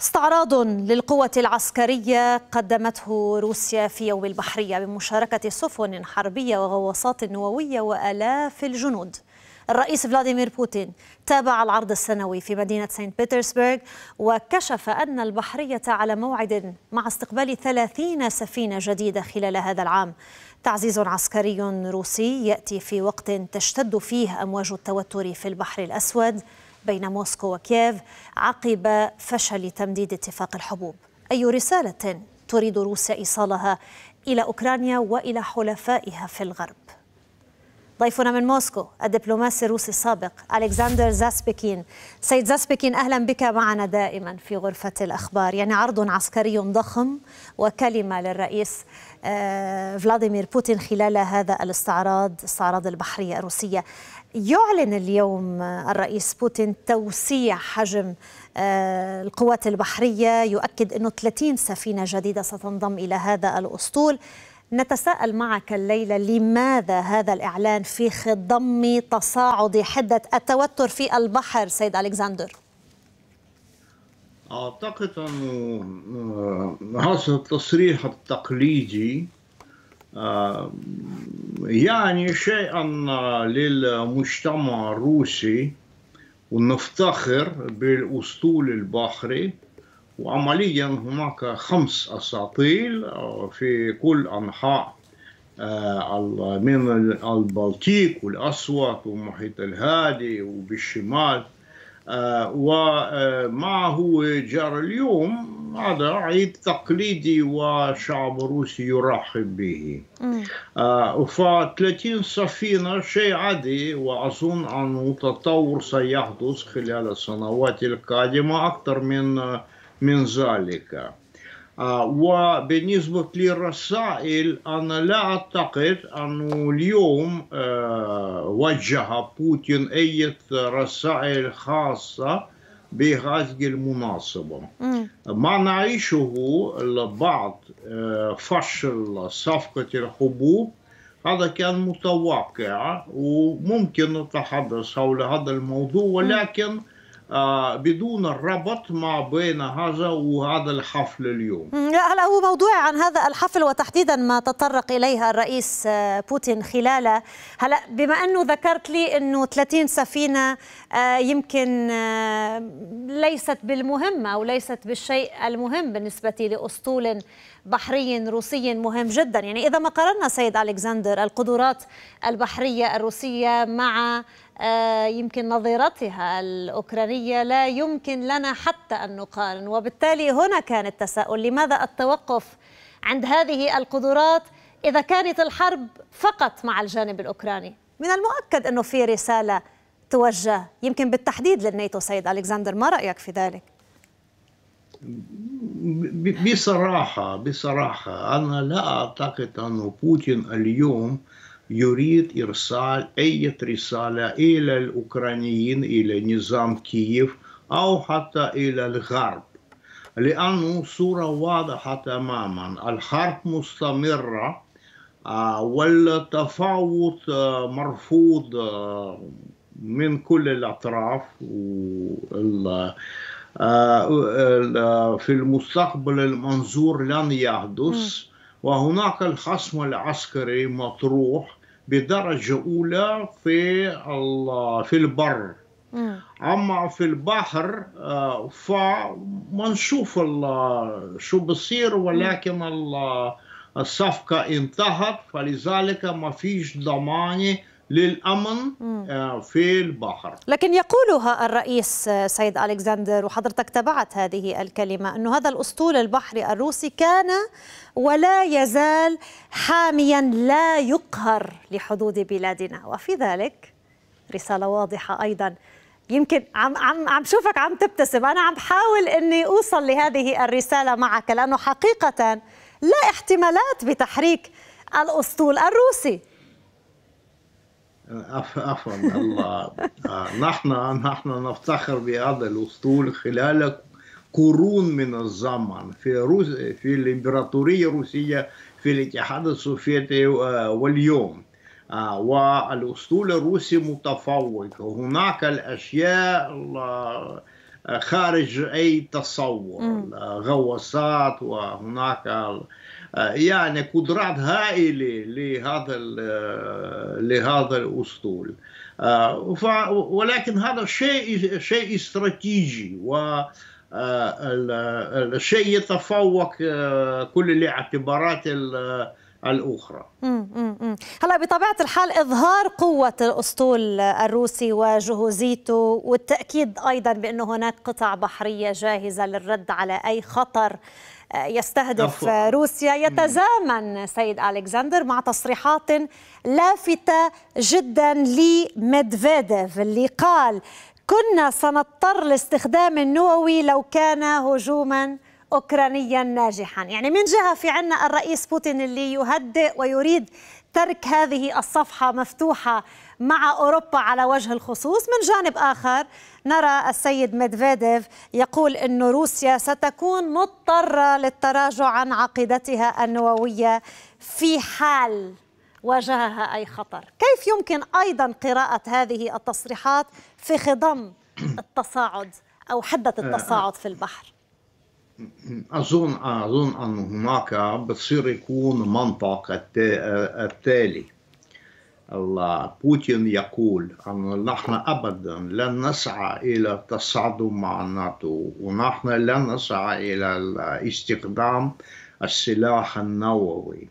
استعراض للقوة العسكرية قدمته روسيا في يوم البحرية بمشاركة سفن حربية وغواصات نووية وآلاف الجنود الرئيس فلاديمير بوتين تابع العرض السنوي في مدينة سانت بيترسبرغ وكشف أن البحرية على موعد مع استقبال 30 سفينة جديدة خلال هذا العام تعزيز عسكري روسي يأتي في وقت تشتد فيه أمواج التوتر في البحر الأسود بين موسكو وكييف عقب فشل تمديد اتفاق الحبوب أي رسالة تريد روسيا إيصالها إلى أوكرانيا وإلى حلفائها في الغرب؟ ضيفنا من موسكو الدبلوماسي الروسي السابق ألكسندر زاسبكين سيد زاسبكين أهلا بك معنا دائما في غرفة الأخبار يعني عرض عسكري ضخم وكلمة للرئيس آه، فلاديمير بوتين خلال هذا الاستعراض استعراض البحرية الروسية يعلن اليوم الرئيس بوتين توسيع حجم آه، القوات البحرية يؤكد أنه 30 سفينة جديدة ستنضم إلى هذا الأسطول نتساءل معك الليلة لماذا هذا الإعلان في خضم تصاعد حدة التوتر في البحر سيد ألكسندر؟ أعتقد أن آه، هذا التصريح التقليدي آه، يعني شيئا آه، للمجتمع الروسي ونفتخر بالأسطول البحري وعمليا هناك خمس أساطيل آه، في كل أنحاء آه، من البلطيق والأسود والمحيط الهادي وبالشمال آه، هو جار اليوم هذا عيد تقليدي وشعب الروسي يرحب به ف 30 سفينة شيء عادي وأظن أن تطور سيحدث خلال السنوات القادمة أكثر من من ذلك آه، وبالنسبة للرسائل أنا لا أعتقد أنه اليوم آه، وجه بوتين أي رسائل خاصة بهذه المناسبة ما نعيشه البعض آه، فشل صفقة الحبوب هذا كان متوقع وممكن نتحدث حول هذا الموضوع ولكن م. آه، بدون الربط ما بين هذا وهذا الحفل اليوم هلا هو موضوع عن هذا الحفل وتحديدا ما تطرق إليها الرئيس آه، بوتين خلاله هلا بما أنه ذكرت لي أنه 30 سفينة آه، يمكن ليست بالمهمة أو ليست بالشيء المهم بالنسبة لأسطول بحري روسي مهم جدا يعني إذا ما قارنا سيد ألكسندر القدرات البحرية الروسية مع آه، يمكن نظيرتها الأوكرانية لا يمكن لنا حتى أن نقارن وبالتالي هنا كان التساؤل لماذا التوقف عند هذه القدرات إذا كانت الحرب فقط مع الجانب الأوكراني من المؤكد أنه في رسالة توجه يمكن بالتحديد للنيتو سيد ألكسندر ما رأيك في ذلك؟ بصراحة بصراحة أنا لا أعتقد أن بوتين اليوم آه يريد إرسال أي رسالة إلى الأوكرانيين إلى نظام كييف أو حتى إلى الغرب لأنه صورة واضحة تماما الحرب مستمرة آه، والتفاوض آه، مرفوض آه، من كل الأطراف في المستقبل المنظور لن يحدث وهناك الخصم العسكري مطروح بدرجة أولى في في البر أما في البحر آه، فما نشوف شو بصير ولكن الصفقة انتهت فلذلك ما فيش ضمانة للأمن آه، في البحر لكن يقولها الرئيس آه، سيد ألكسندر وحضرتك تبعت هذه الكلمة أنه هذا الأسطول البحري الروسي كان ولا يزال حاميا لا يقهر لحدود بلادنا وفي ذلك رسالة واضحة أيضا يمكن عم عم عم شوفك عم تبتسم انا عم بحاول اني اوصل لهذه الرساله معك لانه حقيقه لا احتمالات بتحريك الاسطول الروسي عفوا الله آه، نحن نحن نفتخر بهذا الاسطول خلال قرون من الزمن في روس في الامبراطوريه الروسيه في الاتحاد السوفيتي آه، واليوم آه، والاسطول الروسي متفوق هناك الاشياء خارج اي تصور غواصات وهناك آه، يعني قدرات هائله لهذا آه، لهذا الاسطول آه، ولكن هذا شيء شيء استراتيجي و الشيء يتفوق كل الاعتبارات الأخرى هلا بطبيعة الحال إظهار قوة الأسطول الروسي وجهوزيته والتأكيد أيضا بأنه هناك قطع بحرية جاهزة للرد على أي خطر آه، يستهدف أفضل. روسيا يتزامن سيد ألكسندر مع تصريحات لافتة جدا لميدفيديف اللي قال كنا سنضطر لاستخدام النووي لو كان هجوما أوكرانيا ناجحا يعني من جهة في عنا الرئيس بوتين اللي يهدئ ويريد ترك هذه الصفحة مفتوحة مع أوروبا على وجه الخصوص من جانب آخر نرى السيد ميدفيديف يقول أن روسيا ستكون مضطرة للتراجع عن عقيدتها النووية في حال واجهها أي خطر كيف يمكن أيضا قراءة هذه التصريحات في خضم التصاعد أو حدة آه، آه. التصاعد في البحر أظن أظن أن هناك بصير يكون منطق التالي بوتين يقول أن نحن أبدا لن نسعى إلى التصادم مع الناتو ونحن لن نسعى إلى استخدام السلاح النووي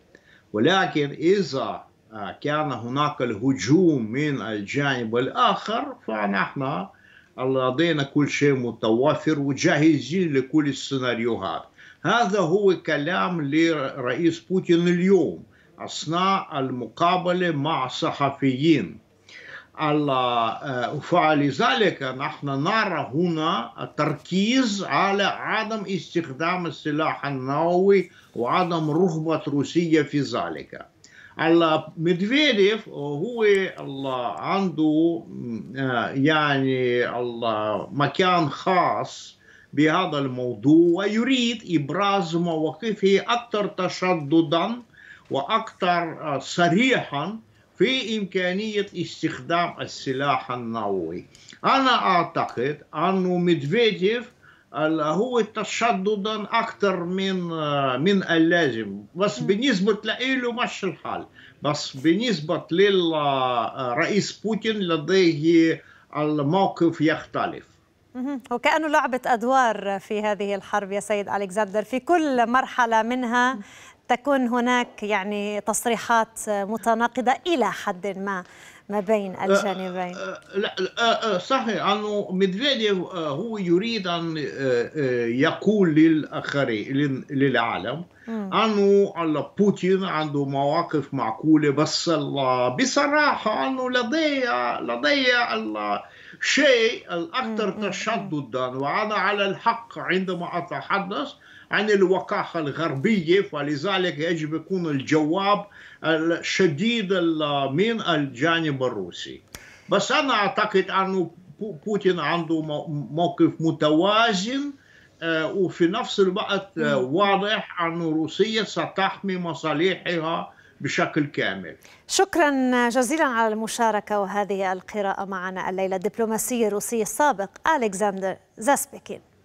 ولكن إذا آه، كان هناك الهجوم من الجانب الآخر فنحن لدينا كل شيء متوفر وجاهزين لكل السيناريوهات هذا هو كلام لرئيس بوتين اليوم أثناء المقابلة مع صحفيين آه، فلذلك نحن نرى هنا تركيز على عدم استخدام السلاح النووي وعدم رغبة روسيا في ذلك على مدفيديف هو الله عنده آه، يعني الله مكان خاص بهذا الموضوع ويريد ابراز مواقفه اكثر تشددا واكثر آه، صريحا في امكانيه استخدام السلاح النووي انا اعتقد انه مدفيديف هو تشددا اكثر من آه، من اللازم بس بالنسبه له مش الحال بس بالنسبه للرئيس آه، بوتين لديه الموقف يختلف وكأنه لعبة أدوار في هذه الحرب يا سيد ألكسندر في كل مرحلة منها تكون هناك يعني تصريحات متناقضة إلى حد ما ما بين الجانبين آه، آه، لا آه، صحيح أنه ميدفيديف هو يريد أن يقول للآخرين للعالم أنه بوتين عنده مواقف معقولة بس بصراحة أنه لدي لدي شيء الأكثر تشددا وأنا على الحق عندما أتحدث عن الوقاحة الغربية فلذلك يجب يكون الجواب الشديد من الجانب الروسي بس أنا أعتقد أنه بوتين عنده موقف متوازن آه، وفي نفس الوقت آه، واضح أن روسيا ستحمي مصالحها بشكل كامل شكرا جزيلا على المشاركة وهذه القراءة معنا الليلة الدبلوماسي الروسي السابق ألكسندر زاسبكين